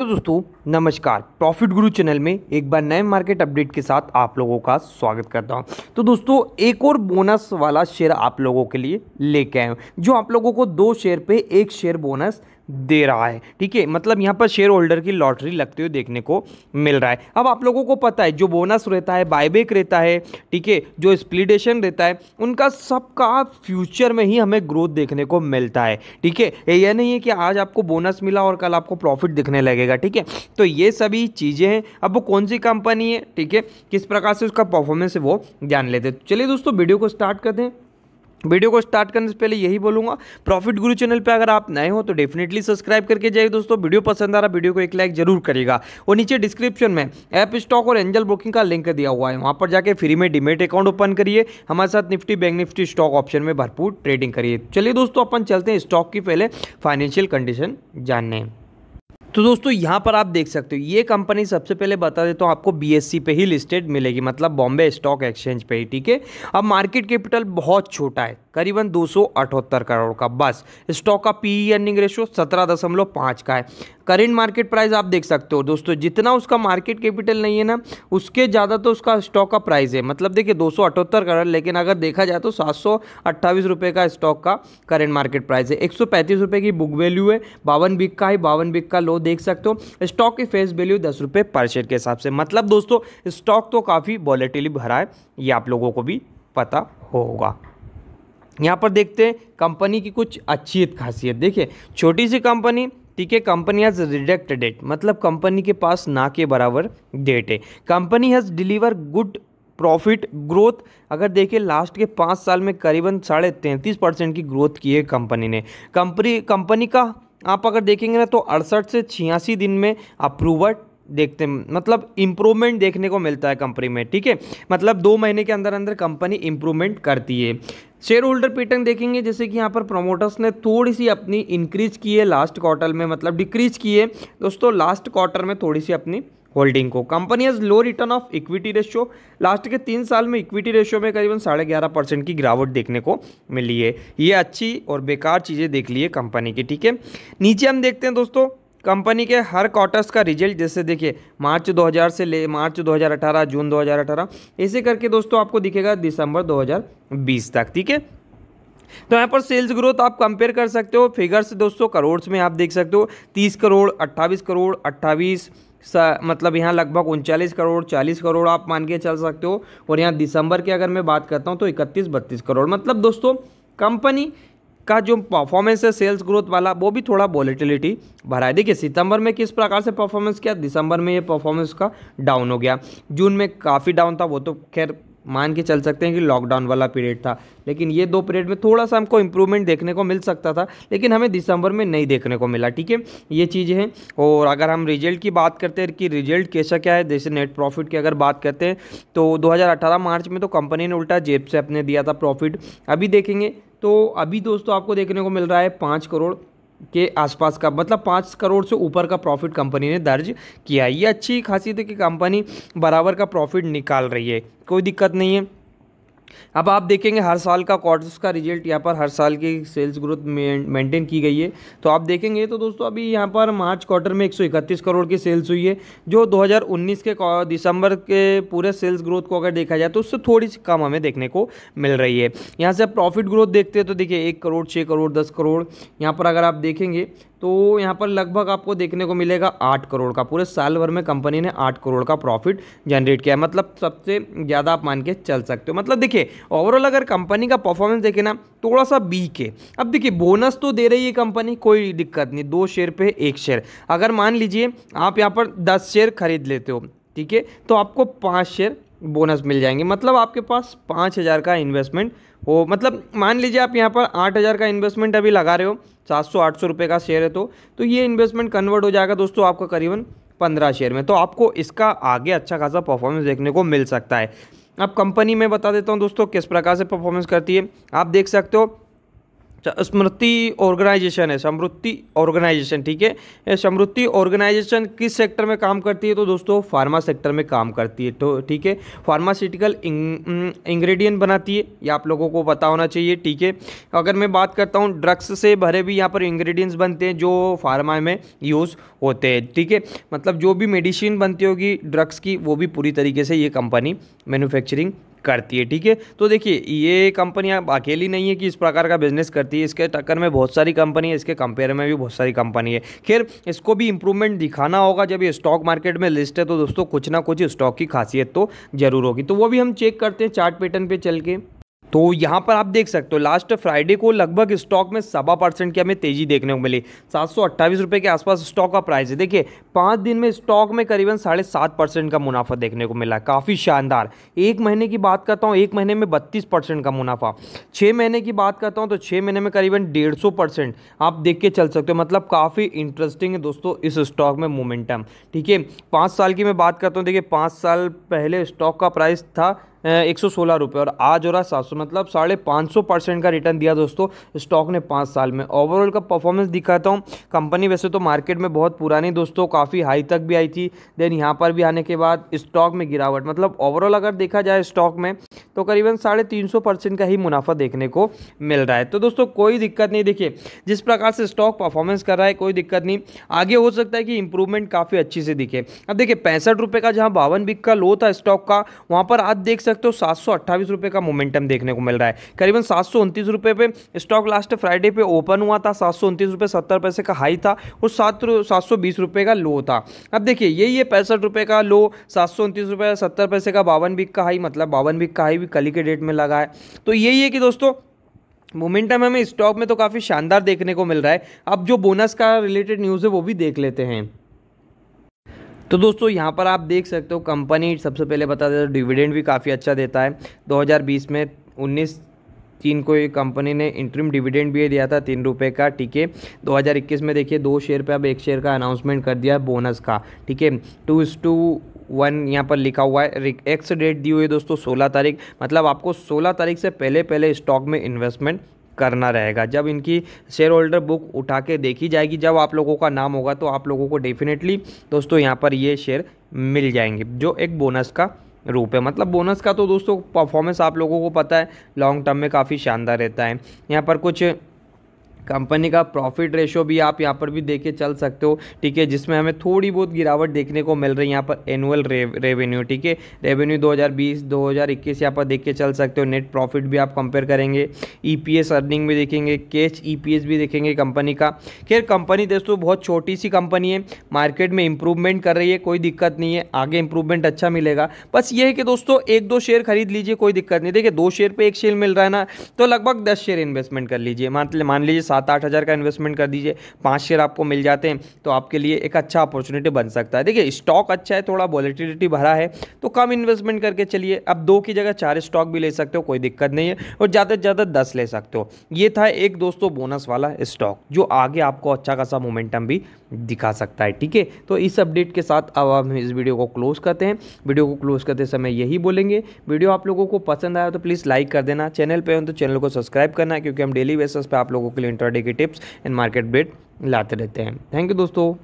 तो दोस्तों नमस्कार प्रॉफिट गुरु चैनल में एक बार नए मार्केट अपडेट के साथ आप लोगों का स्वागत करता हूं तो दोस्तों एक और बोनस वाला शेयर आप लोगों के लिए लेके आए जो आप लोगों को दो शेयर पे एक शेयर बोनस दे रहा है ठीक है मतलब यहाँ पर शेयर होल्डर की लॉटरी लगते हुए देखने को मिल रहा है अब आप लोगों को पता है जो बोनस रहता है बायबैक रहता है ठीक है जो स्प्लिडेशन रहता है उनका सबका फ्यूचर में ही हमें ग्रोथ देखने को मिलता है ठीक है यह नहीं है कि आज आपको बोनस मिला और कल आपको प्रॉफिट दिखने लगेगा ठीक है तो ये सभी चीज़ें हैं अब वो कौन सी कंपनी है ठीक है किस प्रकार से उसका परफॉर्मेंस है वो जान लेते हैं तो चलिए दोस्तों वीडियो को स्टार्ट कर दें वीडियो को स्टार्ट करने से पहले यही बोलूंगा प्रॉफिट गुरु चैनल पे अगर आप नए हो तो डेफिनेटली सब्सक्राइब करके जाइए दोस्तों वीडियो पसंद आ रहा वीडियो को एक लाइक जरूर करेगा और नीचे डिस्क्रिप्शन में ऐप स्टॉक और एंजल ब्रोकिंग का लिंक दिया हुआ है वहाँ पर जाके फ्री में डिमेट अकाउंट ओपन करिए हमारे साथ Nifty bank Nifty stock option में भरपूर ट्रेडिंग करिए चलिए दोस्तों अपन चलते हैं स्टॉक की पहले फाइनेंशियल कंडीशन जानने तो दोस्तों यहाँ पर आप देख सकते हो ये कंपनी सबसे पहले बता देता तो हूँ आपको बीएससी पे ही लिस्टेड मिलेगी मतलब बॉम्बे स्टॉक एक्सचेंज पे ही ठीक है अब मार्केट कैपिटल बहुत छोटा है करीबन दो करोड़ का बस स्टॉक का पी ई अर्निंग रेशियो सत्रह दशमलव का है करेंट मार्केट प्राइस आप देख सकते हो दोस्तों जितना उसका मार्केट कैपिटल नहीं है ना उसके ज़्यादा तो उसका स्टॉक का प्राइस है मतलब देखिए दो करोड़ लेकिन अगर देखा जाए तो सात का स्टॉक का करेंट मार्केट प्राइस है एक रुपए की बुक वैल्यू है बावन बिक का है बावन बिक का लो देख सकते हो स्टॉक की फेस वैल्यू दस रुपये पर शेयर के हिसाब से मतलब दोस्तों स्टॉक तो काफ़ी वॉलेटिली भरा है ये आप लोगों को भी पता होगा यहाँ पर देखते हैं कंपनी की कुछ अच्छी खासियत देखिए छोटी सी कंपनी ठीक है कंपनी हैज़ रिडक्ट डेट मतलब कंपनी के पास ना के बराबर डेट है company has deliver good profit growth अगर देखिए लास्ट के पाँच साल में करीबन साढ़े तैंतीस परसेंट की ग्रोथ की है कंपनी ने कंपनी कंपनी का आप अगर देखेंगे ना तो अड़सठ से छियासी दिन में अप्रूवल देखते मतलब इम्प्रूवमेंट देखने को मिलता है कंपनी में ठीक है मतलब दो महीने के अंदर अंदर कंपनी इम्प्रूवमेंट करती है शेयर होल्डर पेटर्न देखेंगे जैसे कि यहाँ पर प्रोमोटर्स ने थोड़ी सी अपनी इंक्रीज की है लास्ट क्वार्टर में मतलब डिक्रीज की है दोस्तों लास्ट क्वार्टर में थोड़ी सी अपनी होल्डिंग को company has low return of equity ratio last के तीन साल में इक्विटी रेशियो में करीबन साढ़े ग्यारह परसेंट की गिरावट देखने को मिली है ये अच्छी और बेकार चीज़ें देख ली है कंपनी की ठीक है नीचे हम देखते हैं दोस्तों कंपनी के हर क्वार्टर्स का रिजल्ट जैसे देखिए मार्च 2000 से ले मार्च 2018 जून 2018 ऐसे करके दोस्तों आपको दिखेगा दिसंबर 2020 तक ठीक है तो यहाँ पर सेल्स ग्रोथ आप कंपेयर कर सकते हो फिगर्स दोस्तों करोड़ में आप देख सकते हो तीस करोड़ 28 करोड़ सा, मतलब यहाँ लगभग उनचालीस करोड़ चालीस करोड़ आप मान के चल सकते हो और यहाँ दिसंबर की अगर मैं बात करता हूँ तो इकतीस बत्तीस करोड़ मतलब दोस्तों कंपनी का जो परफॉर्मेंस है सेल्स ग्रोथ वाला वो भी थोड़ा वॉलीटिलिटी भरा है देखिए सितंबर में किस प्रकार से परफॉर्मेंस किया दिसंबर में ये परफॉर्मेंस का डाउन हो गया जून में काफ़ी डाउन था वो तो खैर मान के चल सकते हैं कि लॉकडाउन वाला पीरियड था लेकिन ये दो पीरियड में थोड़ा सा हमको इम्प्रूवमेंट देखने को मिल सकता था लेकिन हमें दिसंबर में नहीं देखने को मिला ठीक है ये चीज़ें हैं और अगर हम रिजल्ट की बात करते हैं कि रिजल्ट कैसा क्या है जैसे नेट प्रॉफिट की अगर बात करते हैं तो दो मार्च में तो कंपनी ने उल्टा जेब से अपने दिया था प्रॉफिट अभी देखेंगे तो अभी दोस्तों आपको देखने को मिल रहा है पाँच करोड़ के आसपास का मतलब पाँच करोड़ से ऊपर का प्रॉफिट कंपनी ने दर्ज किया ये अच्छी खासी थी कि कंपनी बराबर का प्रॉफिट निकाल रही है कोई दिक्कत नहीं है अब आप देखेंगे हर साल का क्वार्टर्स का रिजल्ट यहाँ पर हर साल की सेल्स ग्रोथ मेंटेन की गई है तो आप देखेंगे तो दोस्तों अभी यहाँ पर मार्च क्वार्टर में 131 करोड़ की सेल्स हुई है जो 2019 के दिसंबर के पूरे सेल्स ग्रोथ को अगर देखा जाए तो उससे थोड़ी सी कम हमें देखने को मिल रही है यहाँ से प्रॉफिट ग्रोथ देखते हैं तो देखिए एक करोड़ छः करोड़ दस करोड़ यहाँ पर अगर आप देखेंगे तो यहाँ पर लगभग आपको देखने को मिलेगा आठ करोड़ का पूरे साल भर में कंपनी ने आठ करोड़ का प्रॉफिट जनरेट किया है मतलब सबसे ज़्यादा आप मान के चल सकते हो मतलब देखिए ओवरऑल अगर कंपनी का परफॉर्मेंस देखें ना थोड़ा सा बीक है अब देखिए बोनस तो दे रही है कंपनी कोई दिक्कत नहीं दो शेयर पे एक शेयर अगर मान लीजिए आप यहाँ पर दस शेयर खरीद लेते हो ठीक है तो आपको पाँच शेयर बोनस मिल जाएंगे मतलब आपके पास पाँच हज़ार का इन्वेस्टमेंट हो मतलब मान लीजिए आप यहाँ पर आठ हज़ार का इन्वेस्टमेंट अभी लगा रहे हो सात सौ आठ सौ रुपये का शेयर है तो तो ये इन्वेस्टमेंट कन्वर्ट हो जाएगा दोस्तों आपका करीबन पंद्रह शेयर में तो आपको इसका आगे अच्छा खासा परफॉर्मेंस देखने को मिल सकता है अब कंपनी में बता देता हूँ दोस्तों किस प्रकार से परफॉर्मेंस करती है आप देख सकते हो अच्छा, स्मृति ऑर्गेनाइजेशन है समृद्धि ऑर्गेनाइजेशन ठीक है समृद्धि ऑर्गेनाइजेशन किस सेक्टर में काम करती है तो दोस्तों फार्मा सेक्टर में काम करती है तो ठीक है फार्मास्यूटिकल इंग्रेडिएंट बनाती है ये आप लोगों को पता होना चाहिए ठीक है अगर मैं बात करता हूँ ड्रग्स से भरे भी यहाँ पर इंग्रेडिएंट्स बनते हैं जो फार्मा में यूज़ होते हैं ठीक है मतलब जो भी मेडिसिन बनती होगी ड्रग्स की वो भी पूरी तरीके से ये कंपनी मैनुफैक्चरिंग करती है ठीक है तो देखिए ये कंपनियां अकेली नहीं है कि इस प्रकार का बिजनेस करती है इसके टक्कर में बहुत सारी कंपनी है इसके कंपेयर में भी बहुत सारी कंपनी है खैर इसको भी इंप्रूवमेंट दिखाना होगा जब ये स्टॉक मार्केट में लिस्ट है तो दोस्तों कुछ ना कुछ स्टॉक की खासियत तो जरूर होगी तो वो भी हम चेक करते हैं चार्ट पैटर्न पे चल के तो यहाँ पर आप देख सकते हो लास्ट फ्राइडे को लगभग स्टॉक में सवा परसेंट की हमें तेजी देखने को मिली सात सौ अट्ठाईस रुपये के आसपास स्टॉक का प्राइस है देखिए पाँच दिन में स्टॉक में करीबन साढ़े सात परसेंट का मुनाफा देखने को मिला काफ़ी शानदार एक महीने की बात करता हूँ एक महीने में बत्तीस परसेंट का मुनाफा छः महीने की बात करता हूँ तो छः महीने में करीबन डेढ़ सौ परसेंट आप देख के चल सकते हो मतलब काफ़ी इंटरेस्टिंग है दोस्तों इस स्टॉक में मोमेंटम ठीक है पाँच साल की मैं बात करता हूँ देखिए पाँच साल पहले स्टॉक का प्राइस था एक सौ सोलह रुपये और आज हो रहा सात सौ मतलब साढ़े पाँच सौ परसेंट का रिटर्न दिया दोस्तों स्टॉक ने पाँच साल में ओवरऑल का परफॉर्मेंस दिखाता हूँ कंपनी वैसे तो मार्केट में बहुत पुरानी दोस्तों काफ़ी हाई तक भी आई थी देन यहाँ पर भी आने के बाद स्टॉक में गिरावट मतलब ओवरऑल अगर देखा जाए स्टॉक में तो करीबन साढ़े तीन सौ परसेंट का ही मुनाफा देखने को मिल रहा है तो दोस्तों कोई दिक्कत नहीं देखिए जिस प्रकार से स्टॉक परफॉर्मेंस कर रहा है कोई दिक्कत नहीं आगे हो सकता है कि इंप्रूवमेंट काफ़ी अच्छी से दिखे अब देखिए पैंसठ रुपये का जहाँ बावन बिक का लो था स्टॉक का वहाँ पर आज देख सकते सकते हो सात रुपए का मोमेंटम देखने को मिल रहा है करीबन सात रुपए पे स्टॉक लास्ट फ्राइडे पे ओपन हुआ था सात रुपए सत्तर पैसे का हाई था और सात सात रुपए का लो था अब देखिए यही है पैंसठ रुपए का लो सात रुपए सत्तर पैसे का बावन बिक का हाई मतलब बावन बिक का हाई भी कल के डेट में लगा है तो यही है कि दोस्तों मोमेंटम हमें स्टॉक में तो काफ़ी शानदार देखने को मिल रहा है अब जो बोनस का रिलेटेड न्यूज़ है वो भी देख लेते हैं तो दोस्तों यहाँ पर आप देख सकते हो कंपनी सबसे पहले बता दें डिविडेंड भी काफ़ी अच्छा देता है 2020 में 19 तीन को ये कंपनी ने इंट्रीम डिविडेंड भी दिया था तीन रुपये का ठीक है 2021 में देखिए दो शेयर पे अब एक शेयर का अनाउंसमेंट कर दिया बोनस का ठीक है टू इस टू वन यहाँ पर लिखा हुआ है एक्स डेट दी हुई है दोस्तों 16 तारीख मतलब आपको 16 तारीख से पहले पहले स्टॉक में इन्वेस्टमेंट करना रहेगा जब इनकी शेयर होल्डर बुक उठा के देखी जाएगी जब आप लोगों का नाम होगा तो आप लोगों को डेफिनेटली दोस्तों यहाँ पर ये शेयर मिल जाएंगे जो एक बोनस का रूप है मतलब बोनस का तो दोस्तों परफॉर्मेंस आप लोगों को पता है लॉन्ग टर्म में काफ़ी शानदार रहता है यहाँ पर कुछ कंपनी का प्रॉफिट रेशो भी आप यहाँ पर भी देखे चल सकते हो ठीक है जिसमें हमें थोड़ी बहुत गिरावट देखने को मिल रही है यहाँ पर एनुअल रेवेन्यू ठीक है रेवेन्यू 2020 2021 यहाँ पर देख के चल सकते हो नेट प्रॉफिट भी आप कंपेयर करेंगे ईपीएस e अर्निंग भी देखेंगे कैच ईपीएस e भी देखेंगे कंपनी का खैर कंपनी दोस्तों बहुत छोटी सी कंपनी है मार्केट में इंप्रूवमेंट कर रही है कोई दिक्कत नहीं है आगे इंप्रूवमेंट अच्छा मिलेगा बस ये है कि दोस्तों एक दो शेयर खरीद लीजिए कोई दिक्कत नहीं देखिए दो शेयर पर एक शेयर मिल रहा है ना तो लगभग दस शेयर इन्वेस्टमेंट कर लीजिए मान मान लीजिए सात आठ हज़ार का इन्वेस्टमेंट कर दीजिए पाँच शेयर आपको मिल जाते हैं तो आपके लिए एक अच्छा अपॉर्चुनिटी बन सकता है देखिए स्टॉक अच्छा है थोड़ा वॉलिटिलिटी भरा है तो कम इन्वेस्टमेंट करके चलिए अब दो की जगह चार स्टॉक भी ले सकते हो कोई दिक्कत नहीं है और ज़्यादा से ज़्यादा दस ले सकते हो ये था एक दोस्तों बोनस वाला स्टॉक जो आगे आपको अच्छा खासा मोमेंटम भी दिखा सकता है ठीक है तो इस अपडेट के साथ अब हम इस वीडियो को क्लोज़ करते हैं वीडियो को क्लोज़ करते समय यही बोलेंगे वीडियो आप लोगों को पसंद आया तो प्लीज़ लाइक कर देना चैनल पर हो तो चैनल को सब्सक्राइब करना क्योंकि हम डेली बेसिस पे आप लोगों के लिए इंट्राडे के टिप्स एंड मार्केट बेट लाते रहते हैं थैंक यू दोस्तों